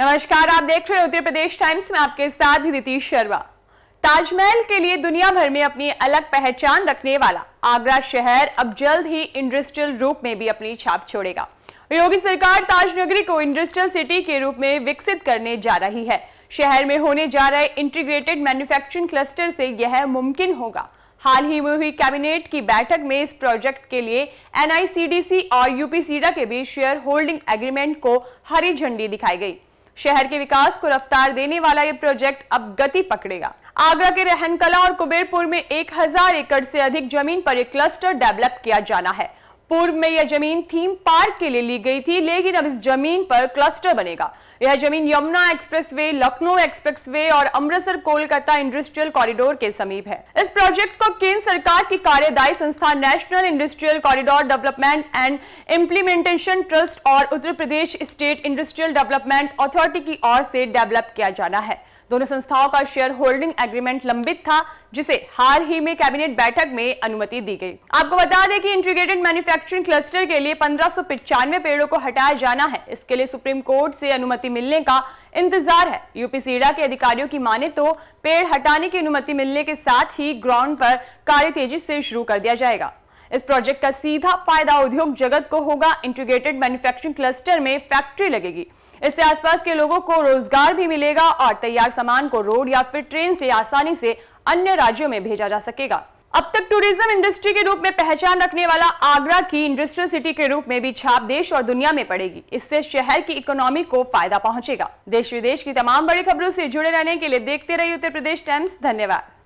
नमस्कार आप देख रहे हैं उत्तर प्रदेश टाइम्स में आपके साथ रितीश शर्मा ताजमहल के लिए दुनिया भर में अपनी अलग पहचान रखने वाला आगरा शहर अब जल्द ही इंडस्ट्रियल रूप में भी अपनी छाप छोड़ेगा योगी सरकार ताजनगरी को इंडस्ट्रियल सिटी के रूप में विकसित करने जा रही है शहर में होने जा रहे इंटीग्रेटेड मैन्युफैक्चरिंग क्लस्टर से यह मुमकिन होगा हाल ही में हुई कैबिनेट की बैठक में इस प्रोजेक्ट के लिए एनआईसीडीसी और यूपीसीडा के बीच शेयर होल्डिंग एग्रीमेंट को हरी झंडी दिखाई गई शहर के विकास को रफ्तार देने वाला ये प्रोजेक्ट अब गति पकड़ेगा आगरा के रहनकला और कुबेरपुर में 1000 एकड़ से अधिक जमीन पर एक क्लस्टर डेवलप किया जाना है पूर्व में यह जमीन थीम पार्क के लिए ली गई थी लेकिन अब इस जमीन पर क्लस्टर बनेगा यह जमीन यमुना एक्सप्रेसवे, लखनऊ एक्सप्रेसवे और अमृतसर कोलकाता इंडस्ट्रियल कॉरिडोर के समीप है इस प्रोजेक्ट को केंद्र सरकार की कार्यदायी संस्था national industrial corridor development and implementation trust और Uttar Pradesh state industrial development authority की ओर से डेवलप किया जाना है दोनों संस्थाओं का शेयर होल्डिंग एग्रीमेंट लंबित था जिसे हाल ही में कैबिनेट बैठक में अनुमति दी गई आपको बता दें कि इंटीग्रेटेड मैन्युफैक्चरिंग क्लस्टर के लिए पंद्रह पेड़ों को हटाया जाना है इसके लिए सुप्रीम कोर्ट से अनुमति मिलने का इंतजार है यूपी सीडा के अधिकारियों की माने तो पेड़ हटाने की अनुमति मिलने के साथ ही ग्राउंड पर कार्य तेजी से शुरू कर दिया जाएगा इस प्रोजेक्ट का सीधा फायदा उद्योग जगत को होगा इंटीग्रेटेड मैन्युफैक्चरिंग क्लस्टर में फैक्ट्री लगेगी इससे आसपास के लोगों को रोजगार भी मिलेगा और तैयार सामान को रोड या फिर ट्रेन से आसानी से अन्य राज्यों में भेजा जा सकेगा अब तक टूरिज्म इंडस्ट्री के रूप में पहचान रखने वाला आगरा की इंडस्ट्रियल सिटी के रूप में भी छाप देश और दुनिया में पड़ेगी इससे शहर की इकोनॉमी को फायदा पहुंचेगा देश विदेश की तमाम बड़ी खबरों से जुड़े रहने के लिए देखते रहिए उत्तर प्रदेश टाइम्स धन्यवाद